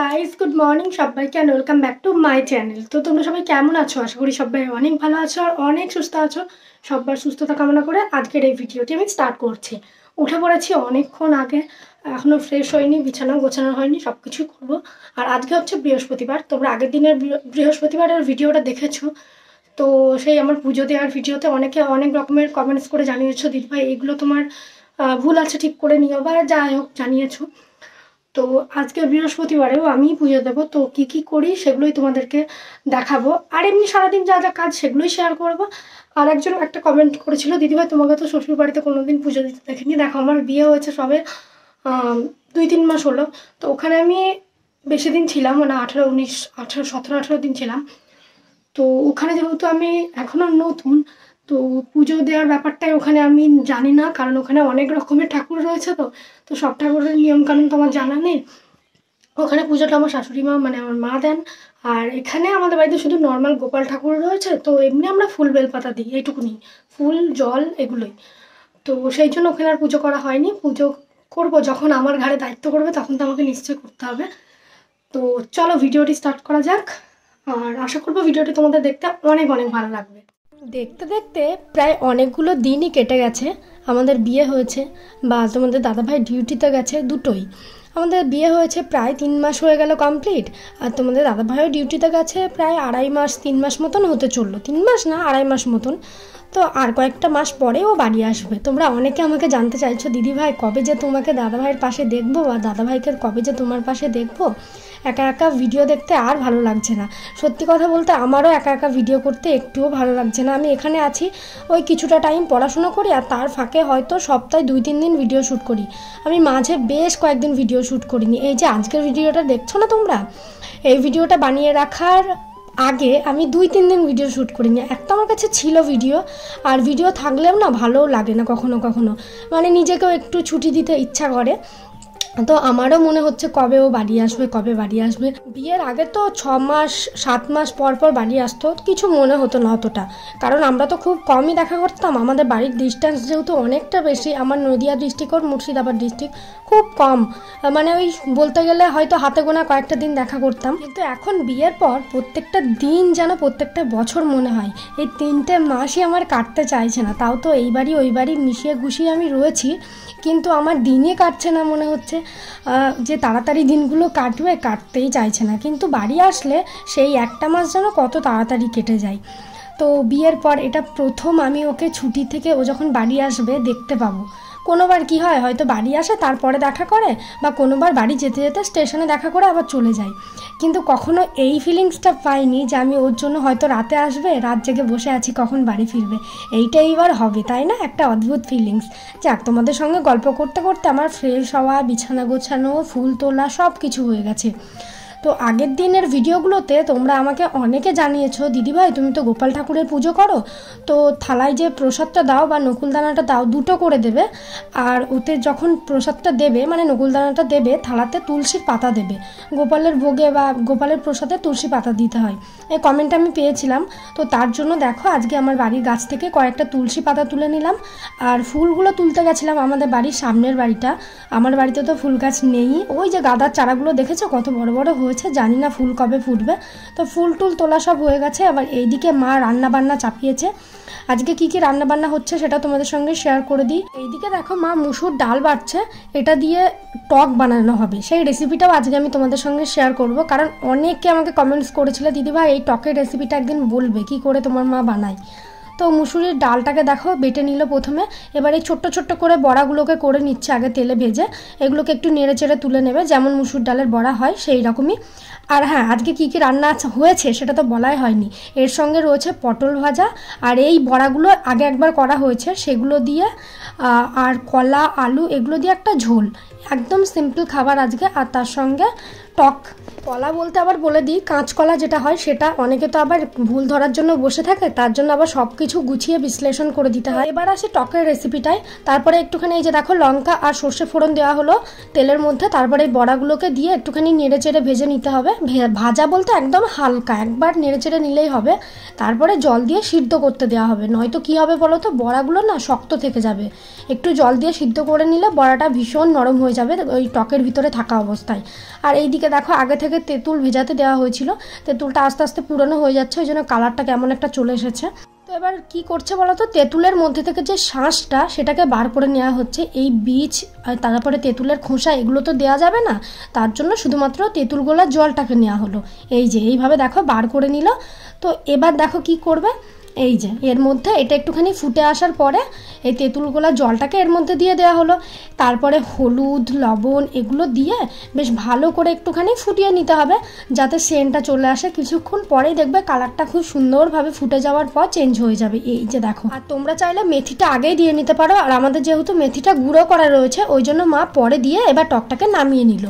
guys good morning সবাইকে and welcome back to my channel তো তোমরা সবাই কেমন আছো আশা করি সবাই অনেক ভালো আছো আর অনেক সুস্থ আছো সবার সুস্থতা কামনা করে আজকের এই ভিডিওটি আমি স্টার্ট করছি উঠে পড়েছি অনেকক্ষণ আগে এখনও ফ্রেশ হয়নি বিছানা গোছানো হয়নি সব কিছুই করবো আর আজকে হচ্ছে বৃহস্পতিবার তোমরা আগের দিনের বৃহস্পতিবারের ভিডিওটা দেখেছো তো সেই আমার পুজো দেওয়ার ভিডিওতে অনেকে অনেক রকমের কমেন্টস করে জানিয়েছো দিদিভাই এগুলো তোমার ভুল আছে ঠিক করে নিও বা যাই হোক জানিয়েছো তো আজকে বৃহস্পতিবারেও আমি পুজো দেবো তো কি কি করি সেগুলোই তোমাদেরকে দেখাবো আর এমনি সারাদিন যা যা কাজ সেগুলোই শেয়ার করবো আর একজন একটা কমেন্ট করেছিল দিদিভাই তোমাকে তো শ্বশুর বাড়িতে কোনোদিন পুজো দিতে দেখিনি দেখো আমার বিয়ে হয়েছে সবে দুই তিন মাস হলো তো ওখানে আমি বেশি দিন ছিলাম মানে আঠেরো উনিশ আঠেরো সতেরো আঠেরো দিন ছিলাম তো ওখানে যেহেতু আমি এখনও নতুন তো পুজো দেওয়ার ব্যাপারটাই ওখানে আমি জানি না কারণ ওখানে অনেক রকমের ঠাকুর রয়েছে তো তো সব ঠাকুরের নিয়মকানুন তো আমার জানা নেই ওখানে পুজোটা আমার শাশুড়ি মা মানে আমার মা দেন আর এখানে আমাদের বাড়িতে শুধু নর্মাল গোপাল ঠাকুর রয়েছে তো এমনি আমরা ফুল বেলপাতা দিই এইটুকুনি ফুল জল এগুলোই তো সেই জন্য ওখানে আর পুজো করা হয়নি পুজো করব যখন আমার ঘাড়ে দায়িত্ব করবে তখন তো আমাকে নিশ্চয়ই করতে হবে তো চলো ভিডিওটি স্টার্ট করা যাক আর আশা করবো ভিডিওটি তোমাদের দেখতে অনেক অনেক ভালো লাগবে দেখতে দেখতে প্রায় অনেকগুলো দিনই কেটে গেছে আমাদের বিয়ে হয়েছে বা তোমাদের দাদাভাই ডিউটিতে গেছে দুটোই আমাদের বিয়ে হয়েছে প্রায় তিন মাস হয়ে গেল কমপ্লিট আর তোমাদের দাদাভাইও ডিউটিতে গেছে প্রায় আড়াই মাস তিন মাস মতন হতে চললো তিন মাস না আড়াই মাস মতন তো আর কয়েকটা মাস পরে ও বাড়ি আসবে তোমরা অনেকে আমাকে জানতে চাইছো দিদিভাই কবে যে তোমাকে দাদাভাইয়ের পাশে দেখবো বা দাদাভাইকে কবে যে তোমার পাশে দেখবো একা একা ভিডিও দেখতে আর ভালো লাগছে না সত্যি কথা বলতে আমারও একা একা ভিডিও করতে একটুও ভালো লাগছে না আমি এখানে আছি ওই কিছুটা টাইম পড়াশুনো করি আর তার ফাঁকে হয়তো সপ্তাহে দুই তিন দিন ভিডিও শ্যুট করি আমি মাঝে বেশ কয়েকদিন ভিডিও শ্যুট করিনি এই যে আজকের ভিডিওটা দেখছো না তোমরা এই ভিডিওটা বানিয়ে রাখার আগে আমি দুই তিন দিন ভিডিও শ্যুট করি এক তো আমার কাছে ছিল ভিডিও আর ভিডিও থাকলেও না ভালোও লাগে না কখনো কখনো মানে নিজেকেও একটু ছুটি দিতে ইচ্ছা করে তো আমারও মনে হচ্ছে কবে ও বাড়ি আসবে কবে বাড়ি আসবে বিয়ের আগে তো ছ মাস সাত মাস পর পর বাড়ি আসতো কিছু মনে হতো না অতটা কারণ আমরা তো খুব কমই দেখা করতাম আমাদের বাড়ির ডিস্ট্যান্স যেহেতু অনেকটা বেশি আমার Nadia district or Murshidabad district খুব কম মানে ওই বলতে গেলে হয়তো হাতে গোনা কয়েকটা দিন দেখা করতাম কিন্তু এখন বিয়ের পর প্রত্যেকটা দিন যেন প্রত্যেকটা বছর মনে হয় এই তিনটে মাসই আমার কাটতে চাইছে না তাও তো এই বাড়ি ওই বাড়ি মিশিয়ে গুছিয়ে আমি রয়েছি কিন্তু আমার দিনই কাটছে না মনে হচ্ছে যে তাড়াতাড়ি দিনগুলো কাটবে কাটতেই চাইছে না কিন্তু বাড়ি আসলে সেই একটা মাস যেন কত তাড়াতাড়ি কেটে যায় তো বিয়ের পর এটা প্রথম আমি ওকে ছুটি থেকে ও যখন বাড়ি আসবে দেখতে পাবো কোনোবার কি হয় হয়তো বাড়ি আসে তারপরে দেখা করে বা কোনোবার বাড়ি যেতে যেতে স্টেশনে দেখা করে আবার চলে যায় কিন্তু কখনো এই ফিলিংসটা পাইনি যে আমি ওর জন্য হয়তো রাতে আসবে রাত জেগে বসে আছি কখন বাড়ি ফিরবে এইটা এইবার হবে তাই না একটা অদ্ভুত ফিলিংস যাক তোমাদের সঙ্গে গল্প করতে করতে আমার ফ্রেশ হওয়া বিছানা গোছানো ফুল তোলা সব কিছু হয়ে গেছে তো আগের দিনের ভিডিওগুলোতে তোমরা আমাকে অনেকে জানিয়েছো দিদিভাই তুমি তো গোপাল ঠাকুরের পুজো করো তো থালায় যে প্রসাদটা দাও বা নকুলদানাটা দাও দুটো করে দেবে আর ওতে যখন প্রসাদটা দেবে মানে নকুলদানাটা দেবে থালাতে তুলসীর পাতা দেবে গোপালের ভোগে বা গোপালের প্রসাদে তুলসী পাতা দিতে হয় এই কমেন্ট আমি পেয়েছিলাম তো তার জন্য দেখো আজকে আমার বাড়ির গাছ থেকে কয়েকটা তুলসী পাতা তুলে নিলাম আর ফুলগুলো তুলতে গেছিলাম আমাদের বাড়ির সামনের বাড়িটা আমার বাড়িতে তো ফুল গাছ নেই ওই যে গাদার চারাগুলো দেখেছো কত বড় বড় হয়ে হয়েছে জানি না ফুল কবে ফুটবে তো ফুল টুল তোলা সব হয়ে গেছে আবার এইদিকে মা রান্না বান্না চাপিয়েছে আজকে কি কি রান্না বান্না হচ্ছে সেটা তোমাদের সঙ্গে শেয়ার করে দিই এইদিকে দেখো মা মুসুর ডাল বাড়ছে এটা দিয়ে টক বানানো হবে সেই রেসিপিটাও আজকে আমি তোমাদের সঙ্গে শেয়ার করব কারণ অনেকে আমাকে কমেন্টস করেছিল দিদিভাই এই টকের রেসিপিটা একদিন বলবে কি করে তোমার মা বানায় তো মুসুরির ডালটাকে দেখো বেটে নিল প্রথমে এবার এই ছোট্ট ছোট্ট করে বড়াগুলোকে করে নিচ্ছে আগে তেলে ভেজে এগুলোকে একটু নেড়ে চেড়ে তুলে নেবে যেমন মুসুর ডালের বড়া হয় সেই রকমই আর হ্যাঁ আজকে কি কি রান্না হয়েছে সেটা তো বলাই হয়নি এর সঙ্গে রয়েছে পটল ভাজা আর এই বড়াগুলো আগে একবার করা হয়েছে সেগুলো দিয়ে আর কলা আলু এগুলো দিয়ে একটা ঝোল একদম সিম্পল খাবার আজকে আর তার সঙ্গে টক কলা বলতে আবার বলে দিই কাঁচকলা যেটা হয় সেটা অনেকে তো আবার ভুল ধরার জন্য বসে থাকে তার জন্য আবার সব কিছু গুছিয়ে বিশ্লেষণ করে দিতে হয় এবার আসে টকের রেসিপিটায় তারপরে একটুখানি এই যে দেখো লঙ্কা আর সর্ষে ফোড়ন দেওয়া হলো তেলের মধ্যে তারপরে এই বড়াগুলোকে দিয়ে একটুখানি নেড়ে চেড়ে ভেজে নিতে হবে ভাজা বলতে একদম হালকা একবার নেড়ে চেড়ে নিলেই হবে তারপরে জল দিয়ে সিদ্ধ করতে দেওয়া হবে নয়তো কি হবে বলো তো বড়াগুলো না শক্ত থেকে যাবে একটু জল দিয়ে সিদ্ধ করে নিলে বড়াটা ভীষণ নরম হয়ে যাবে ওই টকের ভিতরে থাকা অবস্থায় আর এইদিকে দেখো আগে থেকে তেঁতুল ভেজাতে দেওয়া হয়েছিল তেঁতুলটা আস্তে আস্তে পুরনো হয়ে যাচ্ছে ওই জন্য কালারটা কেমন একটা চলে এসেছে তো এবার কি করছে বলতো তেঁতুলের মধ্যে থেকে যে শাঁসটা সেটাকে বার করে নেওয়া হচ্ছে এই বীজ তারপরে তেঁতুলের খোসা এগুলো তো দেওয়া যাবে না তার জন্য শুধুমাত্র তেঁতুল গোলার জলটাকে নেওয়া হলো এই যে এইভাবে দেখো বার করে নিল তো এবার দেখো কি করবে এই যে এর মধ্যে এটা একটুখানি ফুটে আসার পরে এই তেঁতুলগোলা জলটাকে এর মধ্যে দিয়ে দেওয়া হলো তারপরে হলুদ লবণ এগুলো দিয়ে বেশ ভালো করে একটুখানি ফুটিয়ে নিতে হবে যাতে সেন্টটা চলে আসে কিছুক্ষণ পরেই দেখবে কালারটা খুব সুন্দরভাবে ফুটে যাওয়ার পর চেঞ্জ হয়ে যাবে এই যে দেখো আর তোমরা চাইলে মেথিটা আগেই দিয়ে নিতে পারো আর আমাদের যেহেতু মেথিটা গুঁড়ো করা রয়েছে ওই জন্য মা পরে দিয়ে এবার টকটাকে নামিয়ে নিল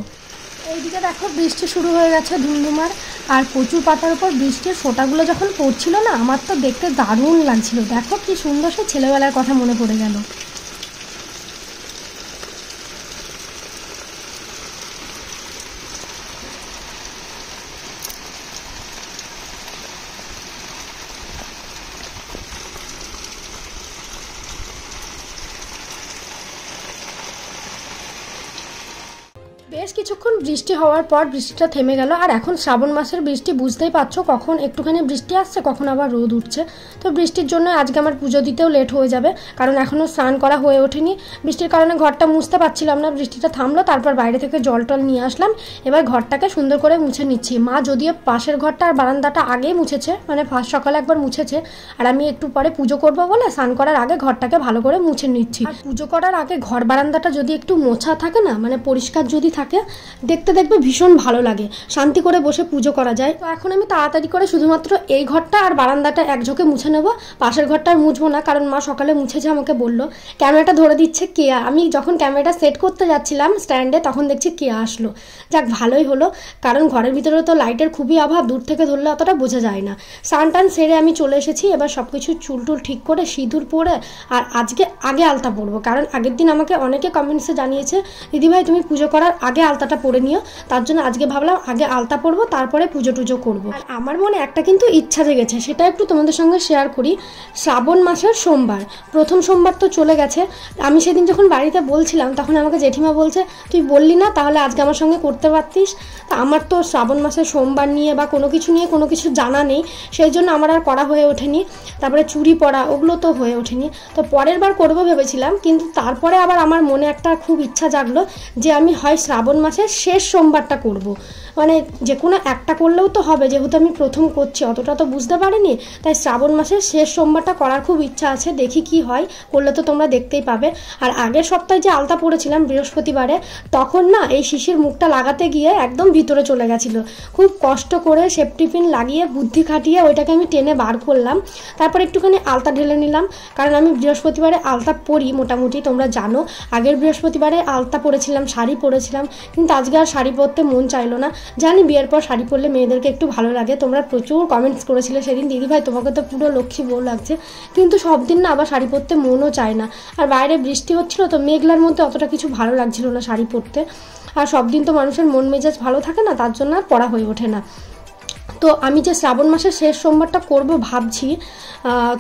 এইদিকে দেখো বৃষ্টি শুরু হয়ে গেছে ধুমধুমার আর প্রচুর পাতার উপর বৃষ্টির ফোঁটাগুলো যখন পড়ছিল না আমার তো দেখতে দারুণ লাগছিল দেখো কি সুন্দর সে ছেলেবেলার কথা মনে পড়ে গেল বেশ কিছুক্ষণ বৃষ্টি হওয়ার পর বৃষ্টিটা থেমে গেল আর এখন শ্রাবণ মাসের বৃষ্টি বুঝতেই পারছো কখন একটুখানি বৃষ্টি আসছে কখন আবার রোদ উঠছে তো বৃষ্টির জন্য আজকে আমার পুজো দিতেও লেট হয়ে যাবে কারণ এখনও স্নান করা হয়ে ওঠেনি বৃষ্টির কারণে ঘরটা মুছতে পারছিলাম না বৃষ্টিটা থামলো তারপর বাইরে থেকে জল টল নিয়ে আসলাম এবার ঘরটাকে সুন্দর করে মুছে নিচ্ছি মা যদিও পাশের ঘরটা আর বারান্দাটা আগেই মুছেছে মানে ফার্স্ট সকালে একবার মুছেছে আর আমি একটু পরে পুজো করবো বলে স্নান করার আগে ঘরটাকে ভালো করে মুছে নিচ্ছি পুজো করার আগে ঘর বারান্দাটা যদি একটু মোছা থাকে না মানে পরিষ্কার যদি থাকে দেখতে দেখবে ভীষণ ভালো লাগে শান্তি করে বসে পুজো করা যায় তো এখন আমি তাড়াতাড়ি করে শুধুমাত্র এই ঘরটা আর বারান্দাটা একঝোঁকে মুছে নেবো পাশের ঘরটা আর মুছবো না কারণ মা সকালে মুছেছে আমাকে বললো ক্যামেরাটা ধরে দিচ্ছে কেয়া আমি যখন ক্যামেরাটা সেট করতে যাচ্ছিলাম স্ট্যান্ডে তখন দেখছি কেয়া আসলো যাক ভালোই হলো কারণ ঘরের ভিতরে তো লাইটের খুবই অভাব দূর থেকে ধরলে অতটা বোঝা যায় না সান টান সেরে আমি চলে এসেছি এবার সব কিছু চুলটুল ঠিক করে সিঁদুর পরে আর আজকে আগে আলতা পরবো কারণ আগের দিন আমাকে অনেকে কমেন্টসে জানিয়েছে দিদিভাই তুমি পুজো করার আগে আলতাটা পরে নিও তার জন্য আজকে ভাবলাম আগে আলতা পরবো তারপরে পুজো টুজো করবো আমার মনে একটা কিন্তু ইচ্ছা জেগেছে সেটা একটু তোমাদের সঙ্গে শেয়ার করি শ্রাবণ মাসের সোমবার প্রথম সোমবার তো চলে গেছে আমি সেদিন যখন বাড়িতে বলছিলাম তখন আমাকে জেঠিমা বলছে তুই বললি না তাহলে আজকে আমার সঙ্গে করতে পারতিস তা আমার তো শ্রাবণ মাসের সোমবার নিয়ে বা কোনো কিছু নিয়ে কোনো কিছু জানা নেই সেই জন্য আমার আর করা হয়ে ওঠেনি তারপরে চুরি পড়া ওগুলো তো হয়ে ওঠেনি তো পরের বার করবো ভেবেছিলাম কিন্তু তারপরে আবার আমার মনে একটা খুব ইচ্ছা জাগলো যে আমি হয় শ্রাবণ শ্রাবণ মাসের শেষ সোমবারটা করব মানে যে কোনো একটা করলেও তো হবে যেহেতু আমি প্রথম করছি অতটা তো বুঝতে পারিনি তাই শ্রাবণ মাসের শেষ সোমবারটা করার খুব ইচ্ছা আছে দেখি কি হয় করলে তো তোমরা দেখতেই পাবে আর আগের সপ্তাহে যে আলতা পড়েছিলাম বৃহস্পতিবারে তখন না এই শিশির মুখটা লাগাতে গিয়ে একদম ভিতরে চলে গেছিলো খুব কষ্ট করে সেফটিফিন লাগিয়ে বুদ্ধি খাটিয়ে ওইটাকে আমি টেনে বার করলাম তারপর একটুখানি আলতা ঢেলে নিলাম কারণ আমি বৃহস্পতিবারে আলতা পরি মোটামুটি তোমরা জানো আগের বৃহস্পতিবারে আলতা পরেছিলাম শাড়ি পরেছিলাম কিন্তু আজকে আর শাড়ি পরতে মন চাইলো না জানি বিয়ের পর শাড়ি পরলে মেয়েদেরকে একটু ভালো লাগে তোমরা প্রচুর কমেন্টস করেছিলে সেদিন দিদি ভাই তোমাকে তো পুরো লক্ষ্মী বউ লাগছে কিন্তু সব দিন না আবার শাড়ি পরতে মনও চায় না আর বাইরে বৃষ্টি হচ্ছিলো তো মেঘলার মধ্যে অতটা কিছু ভালো লাগছিল না শাড়ি পরতে আর সব দিন তো মানুষের মন মেজাজ ভালো থাকে না তার জন্য আর পড়া হয়ে ওঠে না তো আমি যে শ্রাবণ মাসের শেষ সোমবারটা করব ভাবছি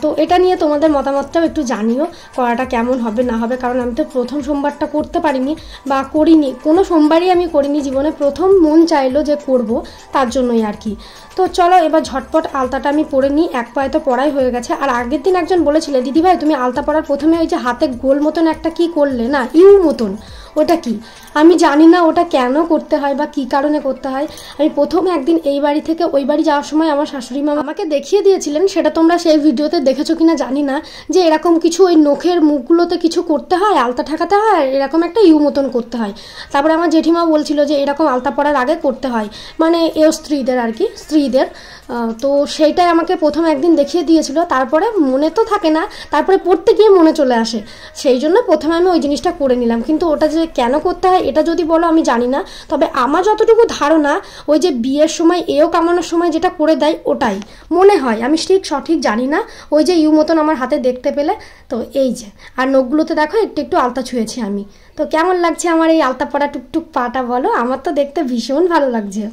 তো এটা নিয়ে তোমাদের মতামতটাও একটু জানিও করাটা কেমন হবে না হবে কারণ আমি তো প্রথম সোমবারটা করতে পারিনি বা করিনি কোনো সোমবারই আমি করিনি জীবনে প্রথম মন চাইলো যে করব তার জন্যই আর কি তো চলো এবার ঝটপট আলতাটা আমি পরে নিই এক পায়ে তো পড়াই হয়ে গেছে আর আগের দিন একজন বলেছিলে দিদিভাই তুমি আলতা পরার প্রথমে ওই যে হাতে গোল মতন একটা কি করলে না ইউ মতন ওটা কি আমি জানি না ওটা কেন করতে হয় বা কি কারণে করতে হয় আমি প্রথম একদিন এই বাড়ি থেকে ওই বাড়ি যাওয়ার সময় আমার শাশুড়ি মা আমাকে দেখিয়ে দিয়েছিলেন সেটা তোমরা সেই ভিডিওতে দেখেছো কিনা জানি না যে এরকম কিছু ওই নখের মুখগুলোতে কিছু করতে হয় আলতা ঠেকাতে হয় এরকম একটা ইউ মতন করতে হয় তারপরে আমার জেঠিমা বলছিল যে এরকম আলতা পড়ার আগে করতে হয় মানে এও স্ত্রীদের আর কি স্ত্রীদের তো সেইটাই আমাকে প্রথম একদিন দেখিয়ে দিয়েছিল তারপরে মনে তো থাকে না তারপরে পড়তে গিয়ে মনে চলে আসে সেই জন্য প্রথমে আমি ওই জিনিসটা করে নিলাম কিন্তু ওটা যে কেন করতে হয় এটা যদি বলো আমি জানি না তবে আমার যতটুকু ধারণা ওই যে বিয়ের সময় এও কামানোর সময় যেটা করে দেয় ওটাই মনে হয় আমি ঠিক সঠিক জানি না ওই যে ইউ মতন আমার হাতে দেখতে পেলে তো এই যে আর নখগুলোতে দেখো একটু একটু আলতা ছুঁয়েছি আমি তো কেমন লাগছে আমার এই আলতা পড়া টুকটুক পাটা বলো আমার তো দেখতে ভীষণ ভালো লাগছে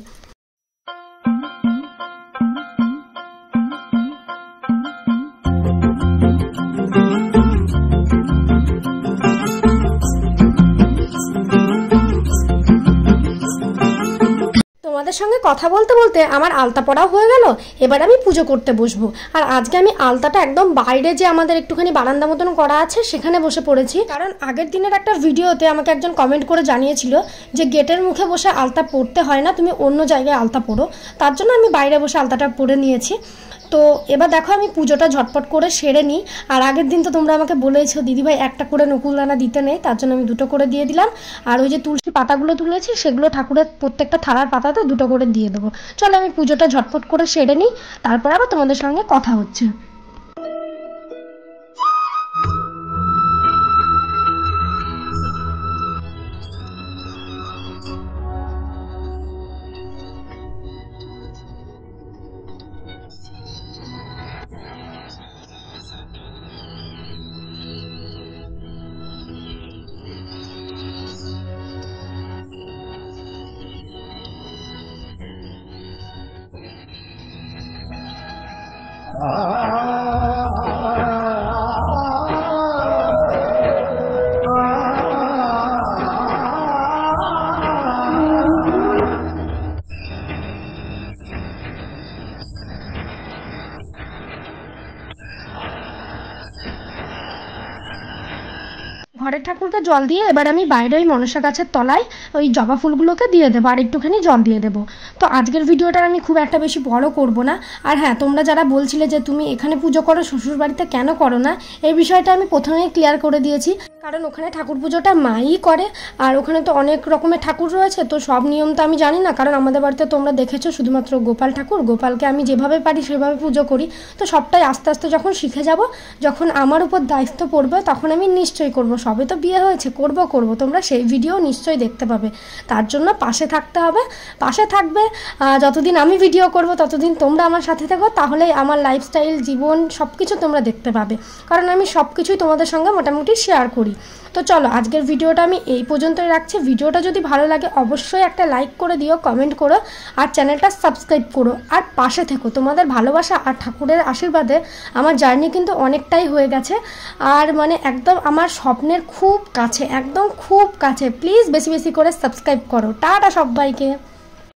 আপনাদের সঙ্গে কথা বলতে বলতে আমার আলতা পড়াও হয়ে গেল এবার আমি পুজো করতে বসবো আর আজকে আমি আলতাটা একদম বাইরে যে আমাদের একটুখানি বারান্দা মতন করা আছে সেখানে বসে পড়েছি কারণ আগের দিনের একটা ভিডিওতে আমাকে একজন কমেন্ট করে জানিয়েছিল যে গেটের মুখে বসে আলতা পড়তে হয় না তুমি অন্য জায়গায় আলতা পড়ো তার জন্য আমি বাইরে বসে আলতাটা পরে নিয়েছি তো এবার দেখো আমি পুজোটা ঝটপট করে সেরে নিই আর আগের দিন তো তোমরা আমাকে বলেছো দিদিভাই একটা করে নকুলদানা দিতে নেই তার জন্য আমি দুটো করে দিয়ে দিলাম আর ওই যে তুলসী পাতাগুলো তুলেছি সেগুলো ঠাকুরের প্রত্যেকটা থালার পাতাতে দুটো করে দিয়ে দেবো চলো আমি পুজোটা ঝটপট করে সেরে নিই তারপর আবার তোমাদের সঙ্গে কথা হচ্ছে uh, ফুলটা জল দিয়ে এবার আমি বাইরে ওই মনসা গাছের তলায় ওই জবা ফুলগুলোকে দিয়ে দেবো আর একটুখানি জল দিয়ে দেবো তো আজকের ভিডিওটা আমি খুব একটা বেশি বড় করব না আর হ্যাঁ তোমরা যারা বলছিলে যে তুমি এখানে পুজো করো শ্বশুরবাড়িতে কেন করো না এই বিষয়টা আমি প্রথমেই ক্লিয়ার করে দিয়েছি কারণ ওখানে ঠাকুর পুজোটা মাই করে আর ওখানে তো অনেক রকমের ঠাকুর রয়েছে তো সব নিয়ম তো আমি জানি না কারণ আমাদের বাড়িতে তোমরা দেখেছো শুধুমাত্র গোপাল ঠাকুর গোপালকে আমি যেভাবে পারি সেভাবে পুজো করি তো সবটাই আস্তে আস্তে যখন শিখে যাব যখন আমার উপর দায়িত্ব পড়বে তখন আমি নিশ্চয়ই করব সবে তো বিয়ে হয়েছে করব করব তোমরা সেই ভিডিও নিশ্চয়ই দেখতে পাবে তার জন্য পাশে থাকতে হবে পাশে থাকবে যতদিন আমি ভিডিও করব ততদিন তোমরা আমার সাথে থাকো তাহলে আমার লাইফস্টাইল জীবন সব কিছু তোমরা দেখতে পাবে কারণ আমি সব কিছুই তোমাদের সঙ্গে মোটামুটি শেয়ার করি তো চলো আজকের ভিডিওটা আমি এই পর্যন্ত রাখছি ভিডিওটা যদি ভালো লাগে অবশ্যই একটা লাইক করে দিও কমেন্ট করো আর চ্যানেলটা সাবস্ক্রাইব করো আর পাশে থেকো তোমাদের ভালোবাসা আর ঠাকুরের আশীর্বাদে আমার জার্নি কিন্তু অনেকটাই হয়ে গেছে আর মানে একদম আমার স্বপ্নের খুব কাছে একদম খুব কাছে প্লিজ বেশি বেশি করে সাবস্ক্রাইব করো টাটা সবাইকে